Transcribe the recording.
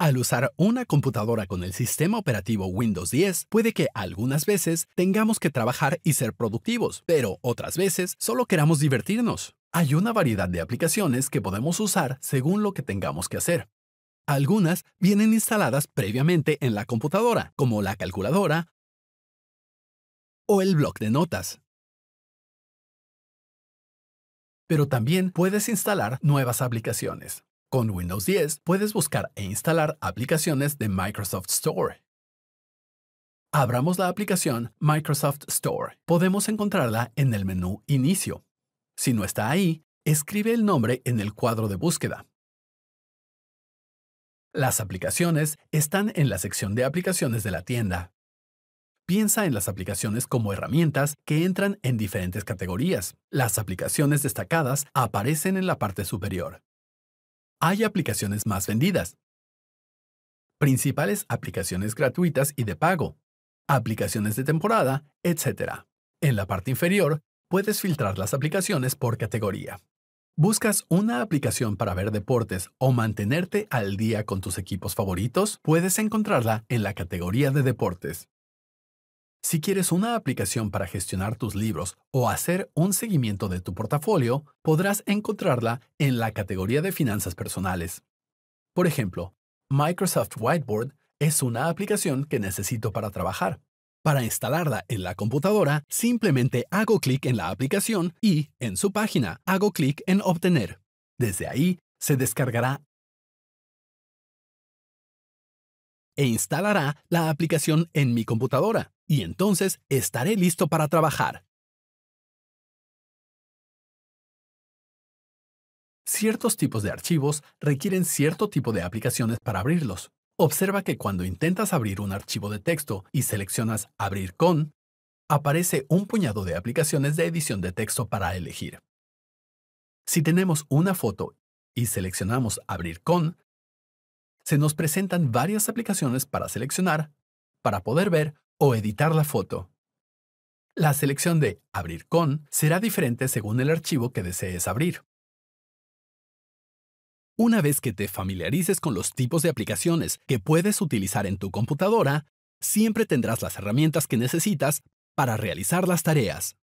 Al usar una computadora con el sistema operativo Windows 10, puede que algunas veces tengamos que trabajar y ser productivos, pero otras veces solo queramos divertirnos. Hay una variedad de aplicaciones que podemos usar según lo que tengamos que hacer. Algunas vienen instaladas previamente en la computadora, como la calculadora o el bloc de notas. Pero también puedes instalar nuevas aplicaciones. Con Windows 10 puedes buscar e instalar aplicaciones de Microsoft Store. Abramos la aplicación Microsoft Store. Podemos encontrarla en el menú Inicio. Si no está ahí, escribe el nombre en el cuadro de búsqueda. Las aplicaciones están en la sección de aplicaciones de la tienda. Piensa en las aplicaciones como herramientas que entran en diferentes categorías. Las aplicaciones destacadas aparecen en la parte superior hay aplicaciones más vendidas. Principales aplicaciones gratuitas y de pago, aplicaciones de temporada, etc. En la parte inferior, puedes filtrar las aplicaciones por categoría. ¿Buscas una aplicación para ver deportes o mantenerte al día con tus equipos favoritos? Puedes encontrarla en la categoría de deportes. Si quieres una aplicación para gestionar tus libros o hacer un seguimiento de tu portafolio, podrás encontrarla en la categoría de finanzas personales. Por ejemplo, Microsoft Whiteboard es una aplicación que necesito para trabajar. Para instalarla en la computadora, simplemente hago clic en la aplicación y, en su página, hago clic en Obtener. Desde ahí, se descargará e instalará la aplicación en mi computadora y entonces estaré listo para trabajar. Ciertos tipos de archivos requieren cierto tipo de aplicaciones para abrirlos. Observa que cuando intentas abrir un archivo de texto y seleccionas Abrir con, aparece un puñado de aplicaciones de edición de texto para elegir. Si tenemos una foto y seleccionamos Abrir con, se nos presentan varias aplicaciones para seleccionar para poder ver o editar la foto. La selección de Abrir con será diferente según el archivo que desees abrir. Una vez que te familiarices con los tipos de aplicaciones que puedes utilizar en tu computadora, siempre tendrás las herramientas que necesitas para realizar las tareas.